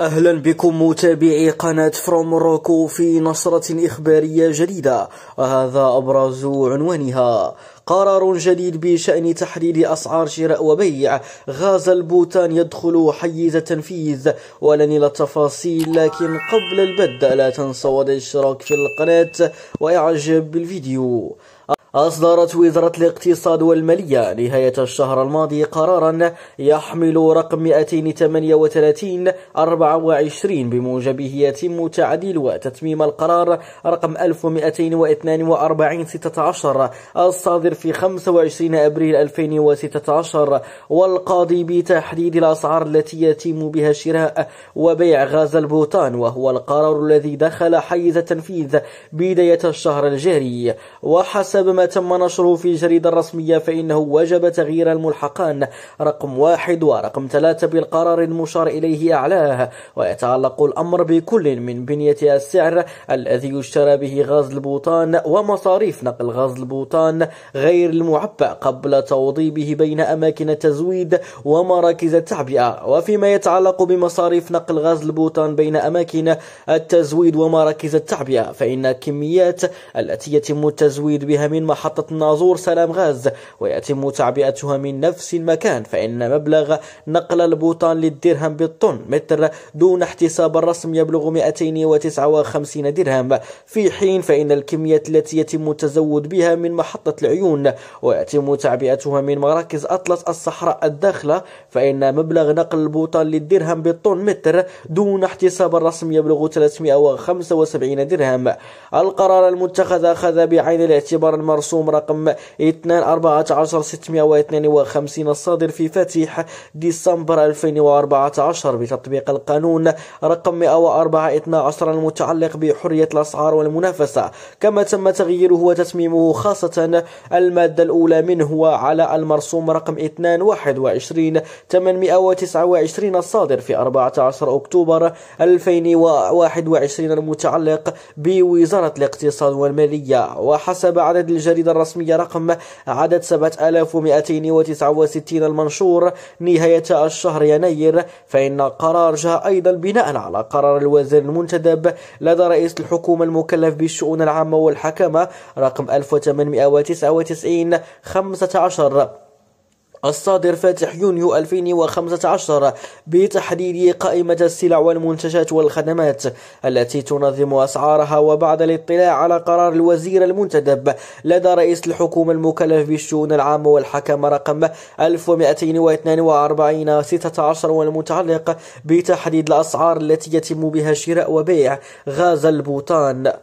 أهلا بكم متابعي قناة فروم روكو في نشرة إخبارية جديدة وهذا أبرز عنوانها قرار جديد بشأن تحديد أسعار شراء وبيع غاز البوتان يدخل حيز التنفيذ ولن إلى التفاصيل لكن قبل البدء لا تنسوا الاشتراك في القناة وإعجاب بالفيديو أصدرت وزارة الاقتصاد والمالية نهاية الشهر الماضي قرارا يحمل رقم 238 24 بموجبه يتم تعديل وتتميم القرار رقم 1242 16 الصادر في 25 أبريل 2016 والقاضي بتحديد الأسعار التي يتم بها شراء وبيع غاز البوتان وهو القرار الذي دخل حيز التنفيذ بداية الشهر الجاري وحسب ما تم نشره في جريدة رسمية فإنه وجب تغيير الملحقان رقم واحد ورقم ثلاثة بالقرار المشار إليه أعلاه ويتعلق الأمر بكل من بنية السعر الذي يشترى به غاز البوطان ومصاريف نقل غاز البوطان غير المعبأ قبل توضيبه بين أماكن التزويد ومراكز التعبئة وفيما يتعلق بمصاريف نقل غاز البوطان بين أماكن التزويد ومراكز التعبئة فإن الكميات التي يتم التزويد بها من محطة الناظور سلام غاز ويتم تعبئتها من نفس المكان فإن مبلغ نقل البوطان للدرهم بالطن متر دون احتساب الرسم يبلغ 259 درهم في حين فإن الكمية التي يتم التزود بها من محطة العيون ويتم تعبئتها من مراكز أطلس الصحراء الداخلة فإن مبلغ نقل البوطان للدرهم بالطن متر دون احتساب الرسم يبلغ 375 درهم القرار المتخذ أخذ بعين الاعتبار المرة مرسوم رقم 2 14 652 الصادر في فاتح ديسمبر 2014 بتطبيق القانون رقم 104 12 المتعلق بحرية الأسعار والمنافسة كما تم تغييره وتتميمه خاصة المادة الأولى منه وعلى المرسوم رقم 2 21 829 الصادر في 14 أكتوبر 2021 المتعلق بوزارة الاقتصاد والمالية وحسب عدد الج... الجريدة الرسمية رقم عدد 7269 المنشور نهاية الشهر يناير فإن القرار جاء أيضا بناء على قرار الوزير المنتدب لدى رئيس الحكومة المكلف بالشؤون العامة والحكمة رقم 1899 15 الصادر فاتح يونيو 2015 بتحديد قائمة السلع والمنتجات والخدمات التي تنظم أسعارها وبعد الاطلاع على قرار الوزير المنتدب لدى رئيس الحكومة المكلف بالشؤون العامة والحكم رقم 1242 16 والمتعلق بتحديد الأسعار التي يتم بها شراء وبيع غاز البوطان